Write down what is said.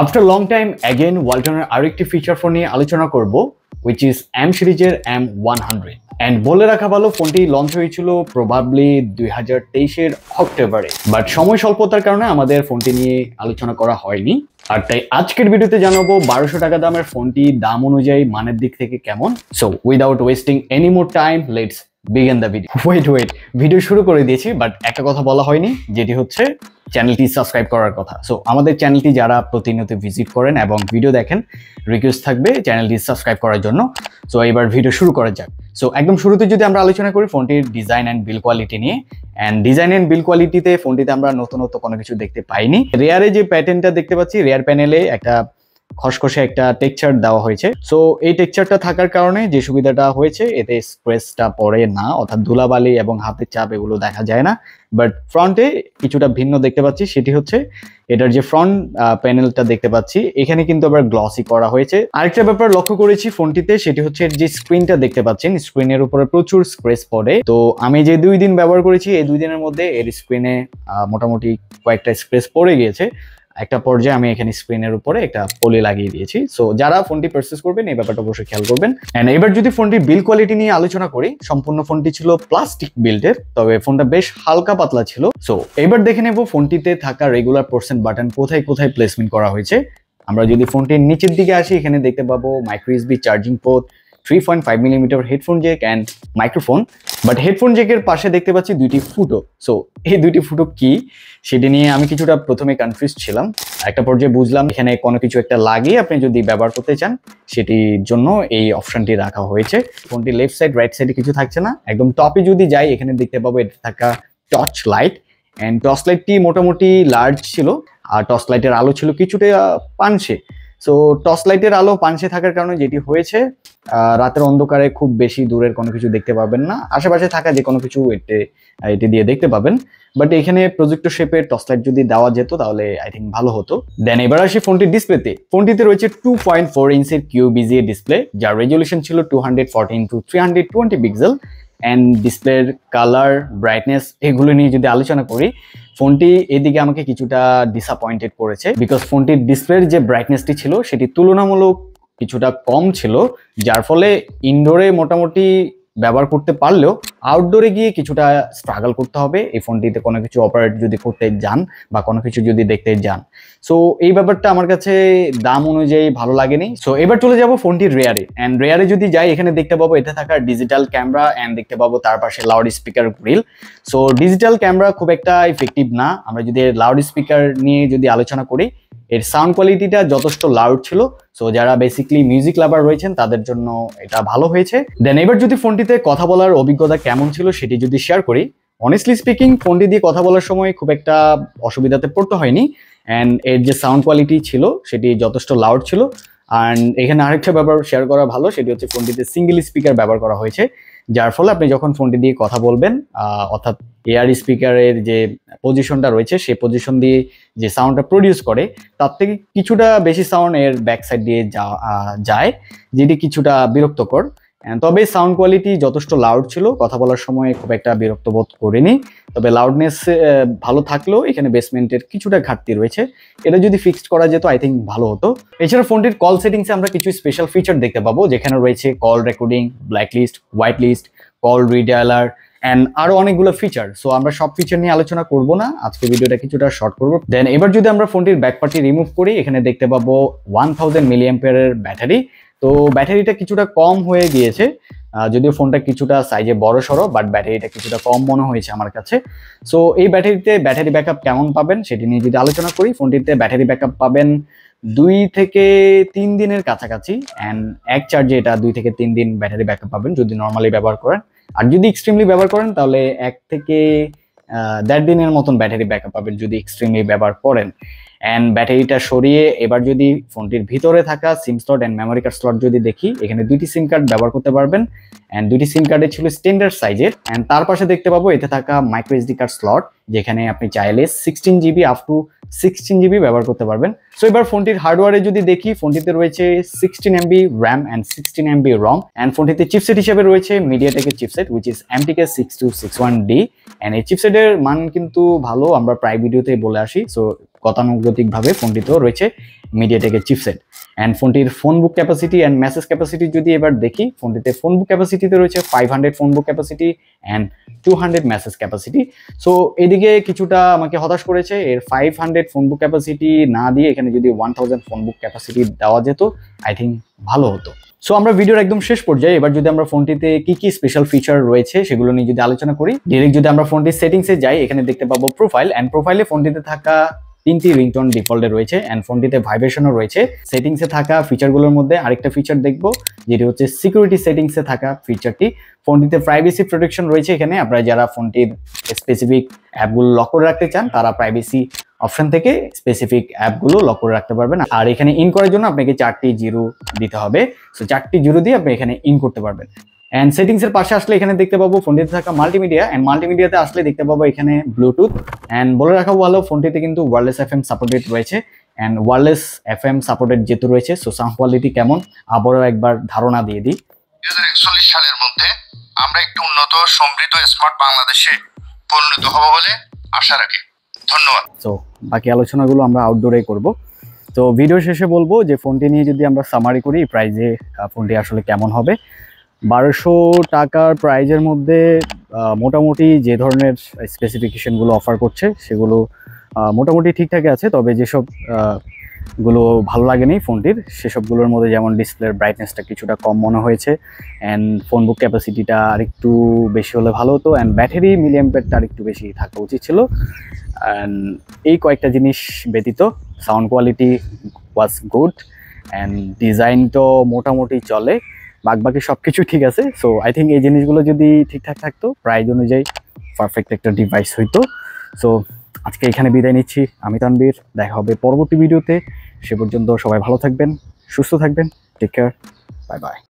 after long time again ওয়ালটনের আরেকটি feature phone নিয়ে আলোচনা করব উইচ ইজ এম সিরিজের এম ওয়ান হান্ড্রেড অ্যান্ড বলে রাখা ভালো ফোনটি লঞ্চ হয়েছিল প্রবাবলি দুই হাজার তেইশের অক্টোবরে বাট সময় স্বল্পতার কারণে আমাদের ফোনটি নিয়ে আলোচনা করা হয়নি আর তাই আজকের ভিডিওতে জানাবো বারোশো টাকা দামের ফোনটি দাম অনুযায়ী মানের দিক থেকে কেমন so without wasting any more time let's begin the video wait wait video শুরু করে দিয়েছি বাট একটা কথা বলা হয়নি যেটি হচ্ছে চ্যানেলটি সাবস্ক্রাইব করার কথা সো আমাদের চ্যানেলটি যারা প্রতিনিয়ত ভিজিট করেন এবং ভিডিও দেখেন রিকোয়েস্ট থাকবে চ্যানেলটি সাবস্ক্রাইব করার জন্য সো এবার ভিডিও শুরু করা যাক সো একদম শুরুতে যদি আমরা আলোচনা করি ফোনটির ডিজাইন অ্যান্ড বিল কোয়ালিটি নিয়ে অ্যান্ড ডিজাইন অ্যান্ড বিল কোয়ালিটিতে ফোনটিতে আমরা নতুনত্ব কোনো কিছু দেখতে পাইনি রেয়ারে যে প্যাটার্নটা দেখতে পাচ্ছি রেয়ার প্যানেলে একটা খসখসে একটা টেক্সচার দেওয়া হয়েছে সো এই টেক্সচারটা থাকার কারণে যে সুবিধাটা হয়েছে এতে স্ক্রেচটা পড়ে না অর্থাৎ ধুলাবালি এবং হাতের চাপ এগুলো দেখা যায় না বাট ফ্রন্টে কিছুটা ভিন্ন দেখতে পাচ্ছি সেটি হচ্ছে এটার যে ফ্রন্ট প্যানেলটা দেখতে পাচ্ছি এখানে কিন্তু আবার গ্লসি করা হয়েছে আরেকটা ব্যাপার লক্ষ্য করেছি ফোনটিতে সেটি হচ্ছে যে স্ক্রিনটা দেখতে পাচ্ছেন স্ক্রিনের উপরে প্রচুর স্ক্রেচ পড়ে তো আমি যে দুই দিন ব্যবহার করেছি এই দুই দিনের মধ্যে এর স্ক্রিনে মোটামুটি কয়েকটা স্ক্রেচ পড়ে গিয়েছে একটা পর্যায়ে আমি এখানে স্ক্রিনের উপরে একটা পলি লাগিয়ে দিয়েছি সো যারা ফোনটি পারচেস করবেন এই ব্যাপারটা অবশ্যই খেয়াল করবেন অ্যান্ড এবার যদি ফোনটির বিল কোয়ালিটি নিয়ে আলোচনা করি সম্পূর্ণ ফোনটি ছিল প্লাস্টিক বিল্ডের তবে ফোনটা বেশ হালকা পাতলা ছিল সো এবার দেখে নেব ফোনটিতে থাকা রেগুলার পার্সেন্ট বাটন কোথায় কোথায় প্লেসমেন্ট করা হয়েছে আমরা যদি ফোনটির নিচের দিকে আসি এখানে দেখতে পাবো micro USB charging port three point five millimetre headphone jack and microphone but headphone জেকের পাশে দেখতে পাচ্ছি দুইটি ফুটো সো এই দুইটি ফুটো কি সেটি নিয়ে আমি কিছুটা প্রথমে কনফিউজ ছিলাম একটা পর্যায়ে বুঝলাম এখানে কোনো কিছু একটা লাগিয়ে আপনি যদি ব্যবহার করতে চান সেটির জন্য এই অপশনটি রাখা হয়েছে ফোনটি লেফট সাইড রাইট সাইডে কিছু থাকছে না একদম টপে যদি যাই এখানে দেখতে পাবো এটা থাকা টর্চ লাইট অ্যান্ড টর্চ লাইটটি মোটামুটি লার্জ ছিল আর টর্চ লাইটের আলো ছিল কিছুটা পানছে সো টর্চ লাইটের আলো পাঞ্চে থাকার কারণে যেটি হয়েছে রাতের অন্ধকারে খুব বেশি দূরের কোনো কিছু দেখতে পাবেন না আশেপাশে থাকা যে কোনো কিছু এতে এটি দিয়ে দেখতে পাবেন বাট এখানে প্রজেক্ট শেপে টর্চ লাইট যদি দেওয়া যেত তাহলে আই থিঙ্ক ভালো হতো দেন এবার আসি ফোনটির ডিসপ্লেতে ফোনটিতে রয়েছে টু পয়েন্ট ফোর ইঞ্চের কিউ বিজি ডিসপ্লে যার রেজলিউশন ছিল two hundred fourteen to three hundred twenty pixel and ডিসপ্লের কালার ব্রাইটনেস এগুলো নিয়ে যদি আলোচনা করি ফোনটি এদিকে আমাকে কিছুটা ডিসঅ্যাপয়েন্টেড করেছে বিকজ ফোনটির ডিসপ্লের যে ব্রাইটনেসটি ছিল সেটি তুলনামূলক কিছুটা কম ছিল যার ফলে ইনডোরে মোটামুটি ব্যবহার করতে পারলেও আউটডোরে গিয়ে কিছুটা স্ট্রাগল করতে হবে এই ফোনটিতে কোনো কিছু অপারেট যদি করতে যান বা কোনো কিছু যদি দেখতে যান সো এই ব্যাপারটা আমার কাছে দাম অনুযায়ী ভালো লাগেনি সো এবার চলে যাব ফোনটির রেয়ারে অ্যান্ড রেয়ারে যদি যাই এখানে দেখতে পাবো এতে থাকা ডিজিটাল ক্যামেরা অ্যান্ড দেখতে পাবো তার পাশে loud speaker grill so digital camera খুব একটা ইফেক্টিভ না আমরা যদি লাউড স্পিকার নিয়ে যদি আলোচনা করি এর সাউন্ড কোয়ালিটিটা যথেষ্ট লাউড ছিল সো যারা বেসিকলি মিউজিক লাভার রয়েছেন তাদের জন্য এটা ভালো হয়েছে দেন এবার যদি ফোনটিতে কথা বলার অভিজ্ঞতা কেমন ছিল সেটি যদি শেয়ার করি অনেস্টলি স্পিকিং ফোনটি দিয়ে কথা বলার সময় খুব একটা অসুবিধাতে পড়তে হয়নি অ্যান্ড এর যে সাউন্ড কোয়ালিটি ছিল সেটি যথেষ্ট লাউড ছিল অ্যান্ড এখানে আরেকটা ব্যাপার শেয়ার করা ভালো সেটি হচ্ছে ফোনটিতে সিঙ্গেল স্পিকার ব্যবহার করা হয়েছে যার ফলে আপনি যখন ফোনটি দিয়ে কথা বলবেন অর্থাৎ এয়ার স্পিকারের যে পজিশনটা রয়েছে সেই পজিশন দিয়ে যে সাউন্ডটা প্রডিউস করে তার থেকে কিছুটা বেশি সাউন্ড এর ব্যাক সাইড দিয়ে যায় যেটি কিছুটা বিরক্তকর তবে সাউন্ড কোয়ালিটি যথেষ্ট লাউড ছিল কথা বলার সময় খুব একটা বিরক্ত বোধ করিনি তবে লাউডনেস ভালো থাকলেও এখানে বেসমেন্টের কিছুটা ঘাটতি রয়েছে এটা যদি ফিক্সড করা যেত আই থিঙ্ক ভালো হতো এছাড়া ফোনটির কল সেটিংসে আমরা কিছু স্পেশাল ফিচার দেখতে পাবো যেখানে রয়েছে call recording blacklist white list call redialer and আরও অনেকগুলো ফিচার সো আমরা সব ফিচার নিয়ে আলোচনা করব না আজকে ভিডিওটা কিছুটা শর্ট করবো দেন এবার যদি আমরা ফোনটির ব্যাক পার্টি রিমুভ করি এখানে দেখতে পাবো ওয়ান থাউজেন্ড মিলিয়াম্পিয়ারের ব্যাটারি তো ব্যাটারিটা কিছুটা কম হয়ে গিয়েছে যদিও ফোনটা কিছুটা সাইজে বড় সড়ো বাট ব্যাটারিটা কিছুটা কম মনে হয়েছে আমার কাছে সো এই ব্যাটারিতে ব্যাটারি ব্যাকআপ কেমন পাবেন সেটি নিয়ে যদি আলোচনা করি ফোনটিতে ব্যাটারি ব্যাকআপ পাবেন দুই থেকে তিন দিনের কাছাকাছি অ্যান্ড এক চার্জে এটা দুই থেকে তিন দিন ব্যাটারি ব্যাকআপ পাবেন যদি নর্মালি ব্যবহার করেন আর যদি এক্সট্রিমলি ব্যবহার করেন তাহলে এক থেকে দেড় দিনের মতন ব্যাটারি ব্যাকআপ পাবেন যদি এক্সট্রিমলি ব্যবহার করেন অ্যান্ড ব্যাটারিটা সরিয়ে এবার যদি ফোনটির ভিতরে থাকা SIM slot and memory card slot যদি দেখি এখানে দুটি সিম কার্ড ব্যবহার করতে পারবেন অ্যান্ড দুটি সিম কার্ডে ছিল স্ট্যান্ডার্ড সাইজের অ্যান্ড তার পাশে দেখতে পাবো এতে থাকা মাইক্রো এসডি কার্ড স্লট যেখানে আপনি চাইলে sixteen GB up to sixteen GB ব্যবহার করতে পারবেন সো এবার ফোনটির হার্ডওয়ারে যদি দেখি ফোনটিতে রয়েছে sixteen MB RAM and sixteen MB ROM and ফোনটিতে চিপসেট হিসেবে রয়েছে মিডিয়াটেকের chipset which is MTK six two six one D and এই চিপসেটের মান কিন্তু ভালো আমরা প্রায় ভিডিওতেই বলে আসি সো গতানুগতিকভাবে ফোনটিতেও রয়েছে মিডিয়াটেকের চিপসেট অ্যান্ড ফোনটির phone book capacity and message capacity যদি এবার দেখি ফোনটিতে ফোন বুক ক্যাপাসিটিতে রয়েছে five hundred phone book capacity and two hundred message capacity so এদিকে কিছুটা আমাকে হতাশ করেছে এর five hundred phone book capacity না দিয়ে এখানে যদি one thousand phone book capacity দেওয়া যেত আই থিঙ্ক ভালো হতো সো আমরা ভিডিওর একদম শেষ পর্যায়ে এবার যদি আমরা ফোনটিতে কি কি স্পেশাল ফিচার রয়েছে সেগুলো নিয়ে যদি আলোচনা করি ডিরেক্ট যদি আমরা ফোনটির সেটিংসে যাই এখানে দেখতে পাবো প্রোফাইল অ্যান্ড প্রোফাইলে ফোনটিতে থাকা তিনটি রিংটোন ডিফল্টে রয়েছে অ্যান্ড ফোনটিতে ভাইব্রেশনও রয়েছে সেটিংসে থাকা ফিচারগুলোর মধ্যে আরেকটা ফিচার দেখব যেটি হচ্ছে সিকিউরিটি সেটিংসে থাকা ফিচারটি ফোনটিতে প্রাইভেসি প্রোটেকশন রয়েছে এখানে আপনারা যারা ফোনটির স্পেসিফিক অ্যাপগুলো লক করে রাখতে চান তারা প্রাইভেসি অপশন থেকে স্পেসিফিক অ্যাপগুলো লক করে রাখতে পারবেন আর এখানে ইন করার জন্য আপনাকে চারটি জিরো দিতে হবে সো চারটি জিরো দিয়ে আপনি এখানে ইন করতে পারবেন অ্যান্ড সেটিংসের পাশে আসলে এখানে দেখতে পাবো ফোনটিতে থাকা মাল্টিমিডিয়া অ্যান্ড মাল্টিমিডিয়াতে আসলে দেখতে পাবো এখানে ব্লুটুথ অ্যান্ড বলে রাখা ভালো ফোনটিতে কিন্তু ওয়ারলেস এফ এম সাপোর্টেড রয়েছে and wireless F M supported যেহেতু রয়েছে সো সাউন্ড কোয়ালিটি কেমন আবারও একবার ধারণা দিয়ে দিই দুই হাজার একচল্লিশ সালের মধ্যে আমরা একটু উন্নত সমৃদ্ধ স্মার্ট বাংলাদেশে পরিণত হব বলে আশা রাখি ধন্যবাদ তো বাকি আলোচনাগুলো আমরা আউটডোরে করব তো ভিডিও শেষে বলবো যে ফোনটি নিয়ে যদি আমরা সামারি করি প্রাইজে ফোনটি আসলে কেমন হবে বারোশো টাকার প্রাইজের মধ্যে মোটামুটি যে ধরনের স্পেসিফিকেশনগুলো অফার করছে সেগুলো মোটামুটি ঠিকঠাকই আছে তবে যেসব গুলো ভালো লাগেনি ফোনটির সেসবগুলোর মধ্যে যেমন ডিসপ্লের ব্রাইটনেসটা কিছুটা কম মনে হয়েছে অ্যান্ড ফোন বুক ক্যাপাসিটিটা আরেকটু বেশি হলে ভালো হতো অ্যান্ড ব্যাটারি মিলিয়াম প্যাডটা আরেকটু বেশি থাকা উচিত ছিল অ্যান্ড এই কয়েকটা জিনিস ব্যতীত sound quality was good and design তো মোটামুটি চলে বাকি সব কিছু ঠিক আছে সো আই থিঙ্ক এই জিনিসগুলো যদি ঠিকঠাক থাকতো প্রাইজ অনুযায়ী পারফেক্ট একটা ডিভাইস হইতো সো আজকে এখানে বিদায় নিচ্ছি আমি তানবীর দেখা হবে পরবর্তী ভিডিওতে সে পর্যন্ত সবাই ভালো থাকবেন সুস্থ থাকবেন টেক কেয়ার বাই বাই